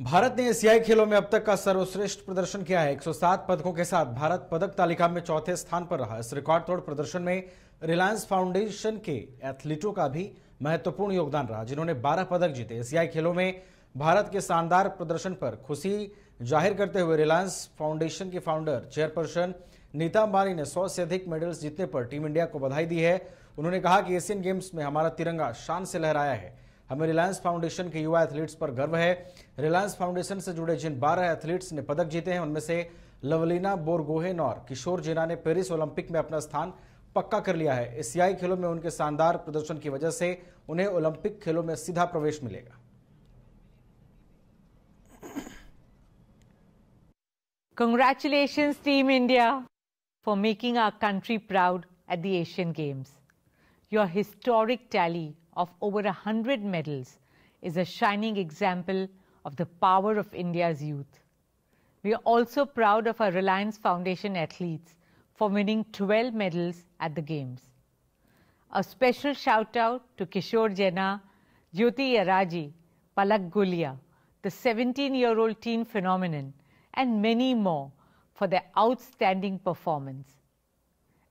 भारत ने एशियाई खेलों में अब तक का सर्वश्रेष्ठ प्रदर्शन किया है 107 पदकों के साथ भारत पदक तालिका में चौथे स्थान पर रहा इस रिकॉर्ड तोड़ प्रदर्शन में रिलायंस फाउंडेशन के एथलीटों का भी महत्वपूर्ण योगदान रहा जिन्होंने 12 पदक जीते एशियाई खेलों में भारत के शानदार प्रदर्शन पर खुशी जाहिर करते हुए रिलायंस फाउंडेशन के फाउंडर चेयरपर्सन नीता अंबानी ने सौ से अधिक मेडल्स जीतने पर टीम इंडिया को बधाई दी है उन्होंने कहा कि एशियन गेम्स में हमारा तिरंगा शान से लहराया है हमें रिलायंस फाउंडेशन के युवा एथलीट्स पर गर्व है रिलायंस फाउंडेशन से जुड़े जिन बारह एथलीट्स ने पदक जीते हैं उनमें से लवलीना बोरगोहेन और किशोर जीना ने पेरिस ओलंपिक में अपना स्थान पक्का कर लिया है एशियाई खेलों में उनके शानदार प्रदर्शन की वजह से उन्हें ओलंपिक खेलों में सीधा प्रवेश मिलेगा congratulation team India for making our country proud at the Asian Games your historic tally of over 100 medals is a shining example of the power of India's youth. We are also proud of our Reliance Foundation athletes for winning 12 medals at the Games. A special shout out to Kishore Jena, Jyoti Yaraji, Palak Gulia, the 17 year old teen phenomenon, and many more for their outstanding performance.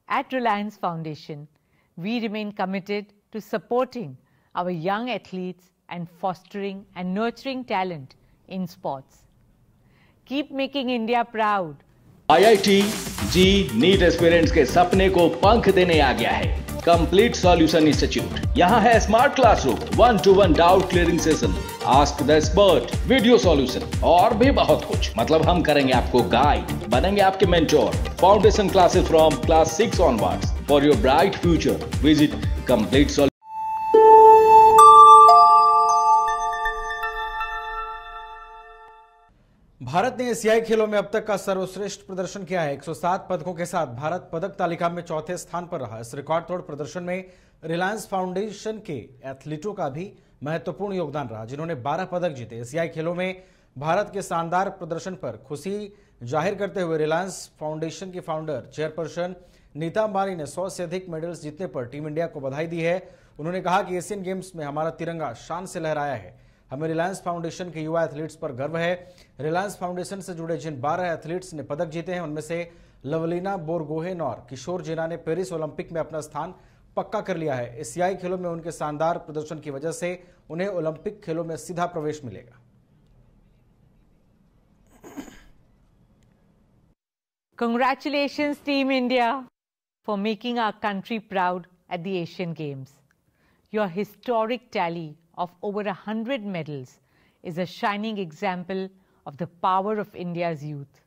At Reliance Foundation, we remain committed to supporting our young athletes and fostering and nurturing talent in sports. Keep making India proud. IIT G NEET Aspirants ke sapne ko pankh dene aa gaya hai. Complete solution institute यहाँ है smart classroom one to one doubt clearing session ask the expert video solution और भी बहुत कुछ मतलब हम करेंगे आपको गाइड बनेंगे आपके mentor foundation classes from class six onwards for your bright future visit complete Bharat ने एशियाई खेलों में अब तक का सर्वश्रेष्ठ प्रदर्शन किया है 107 पदकों के साथ भारत पदक तालिका में चौथे स्थान पर रहा इस रिकॉर्ड तोड़ प्रदर्शन में रिलायंस फाउंडेशन के एथलीटों का भी महत्वपूर्ण योगदान रहा जिन्होंने 12 पदक जीते एशियाई खेलों में भारत के शानदार प्रदर्शन पर खुशी जाहिर करते हुए रिलायंस फाउंडेशन के फाउंडर चेयरपर्सन नीता अंबानी ने सौ से अधिक मेडल्स जीतने पर टीम इंडिया को बधाई दी है उन्होंने कहा कि एशियन गेम्स में हमारा तिरंगा शान से लहराया है हमें रिलायंस फाउंडेशन के युवा एथलीट्स पर गर्व है रिलायंस फाउंडेशन से जुड़े जिन बारह एथलीट्स ने पदक जीते हैं उनमें से लवलीना बोरगोहेन और किशोर जीना ने पेरिस ओलंपिक में अपना स्थान पक्का कर लिया है एशियाई खेलों में उनके शानदार प्रदर्शन की वजह से उन्हें ओलंपिक खेलों में सीधा प्रवेश मिलेगा congratulation team India for making our country proud at the Asian Games your historic tally of over 100 medals is a shining example of the power of India's youth.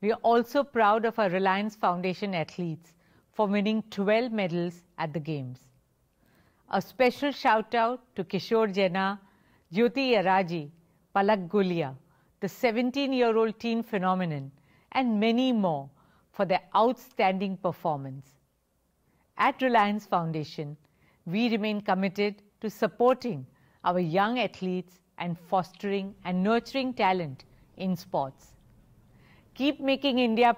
We are also proud of our Reliance Foundation athletes for winning 12 medals at the Games. A special shout out to Kishore Jena, Jyoti Yaraji, Palak Gulia, the 17 year old teen phenomenon, and many more for their outstanding performance. At Reliance Foundation, we remain committed to supporting our young athletes and fostering and nurturing talent in sports. Keep making India